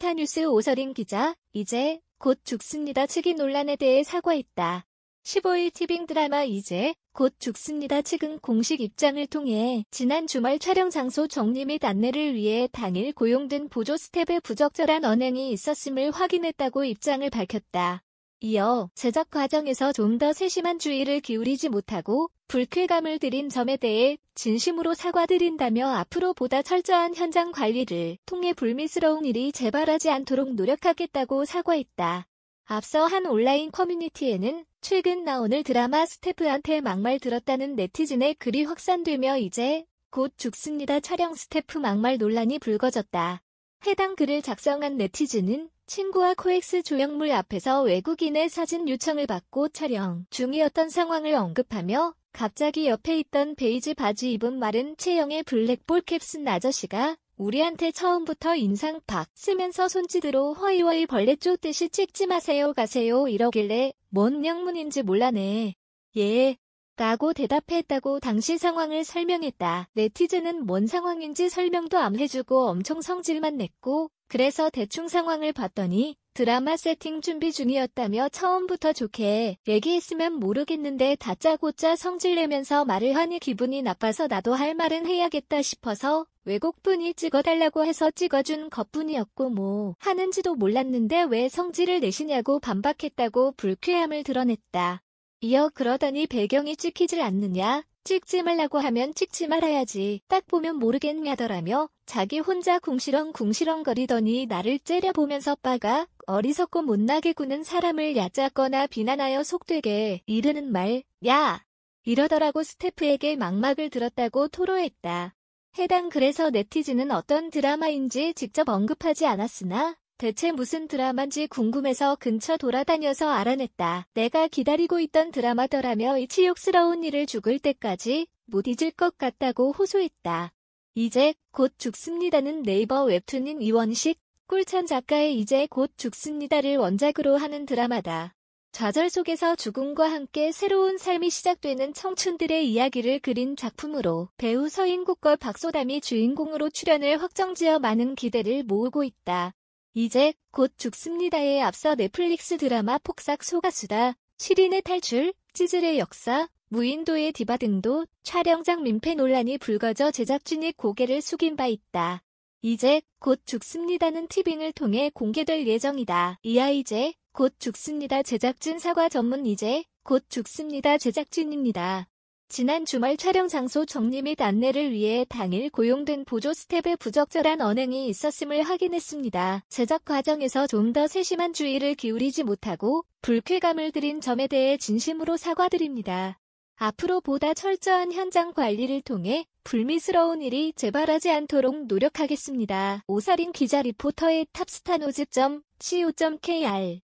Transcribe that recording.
스타뉴스 오서린 기자, 이제 곧 죽습니다 측이 논란에 대해 사과했다. 15일 티빙 드라마 이제 곧 죽습니다 측은 공식 입장을 통해 지난 주말 촬영 장소 정리 및 안내를 위해 당일 고용된 보조 스텝의 부적절한 언행이 있었음을 확인했다고 입장을 밝혔다. 이어 제작 과정에서 좀 더 세심한 주의를 기울이지 못하고 불쾌감을 드린 점에 대해 진심으로 사과드린다며 앞으로 보다 철저한 현장 관리를 통해 불미스러운 일이 재발하지 않도록 노력하겠다고 사과했다. 앞서 한 온라인 커뮤니티에는 최근 나오는 드라마 스태프한테 막말 들었다는 네티즌의 글이 확산되며 이제 곧 죽습니다 촬영 스태프 막말 논란이 불거졌다. 해당 글을 작성한 네티즌은 친구와 코엑스 조형물 앞에서 외국인의 사진 요청을 받고 촬영 중이었던 상황을 언급하며 갑자기 옆에 있던 베이지 바지 입은 마른 체형의 블랙볼 캡슨 아저씨가 우리한테 처음부터 인상 팍 쓰면서 손짓으로 허이허이 벌레 쫓듯이 찍지 마세요 가세요 이러길래 뭔 영문인지 몰라네. 예, 라고 대답했다고 당시 상황을 설명했다. 네티즌은 뭔 상황인지 설명도 안 해주고 엄청 성질만 냈고 그래서 대충 상황을 봤더니 드라마 세팅 준비 중이었다며 처음부터 좋게 얘기했으면 모르겠는데 다짜고짜 성질내면서 말을 하니 기분이 나빠서 나도 할 말은 해야겠다 싶어서 외국분이 찍어달라고 해서 찍어준 것뿐이었고 뭐 하는지도 몰랐는데 왜 성질을 내시냐고 반박했다고 불쾌함을 드러냈다. 이어 그러더니 배경이 찍히질 않느냐? 찍지 말라고 하면 찍지 말아야지. 딱 보면 모르겠냐더라며 자기 혼자 궁시렁궁시렁 거리더니 나를 째려보면서 빠가 어리석고 못나게 구는 사람을 얕잡거나 비난하여 속되게 이르는 말, 야! 이러더라고 스태프에게 막막을 들었다고 토로했다. 해당 글에서 네티즌은 어떤 드라마인지 직접 언급하지 않았으나 대체 무슨 드라마인지 궁금해서 근처 돌아다녀서 알아냈다. 내가 기다리고 있던 드라마더라며 이 치욕스러운 일을 죽을 때까지 못 잊을 것 같다고 호소했다. 이제 곧 죽습니다는 네이버 웹툰인 이원식, 꿀찬 작가의 이제 곧 죽습니다를 원작으로 하는 드라마다. 좌절 속에서 죽음과 함께 새로운 삶이 시작되는 청춘들의 이야기를 그린 작품으로 배우 서인국과 박소담이 주인공으로 출연을 확정지어 많은 기대를 모으고 있다. 이제 곧 죽습니다에 앞서 넷플릭스 드라마 폭삭 소가수다, 7인의 탈출, 찌질의 역사, 무인도의 디바 등도 촬영장 민폐 논란이 불거져 제작진이 고개를 숙인 바 있다. 이제 곧 죽습니다는 티빙을 통해 공개될 예정이다. 이하 이제 곧 죽습니다 제작진 사과 전문 이제 곧 죽습니다 제작진입니다. 지난 주말 촬영 장소 정리 및 안내를 위해 당일 고용된 보조 스텝의 부적절한 언행이 있었음을 확인했습니다. 제작 과정에서 좀 더 세심한 주의를 기울이지 못하고 불쾌감을 드린 점에 대해 진심으로 사과드립니다. 앞으로 보다 철저한 현장 관리를 통해 불미스러운 일이 재발하지 않도록 노력하겠습니다. 오사린 기자 리포터의 탑스타노즈.co.kr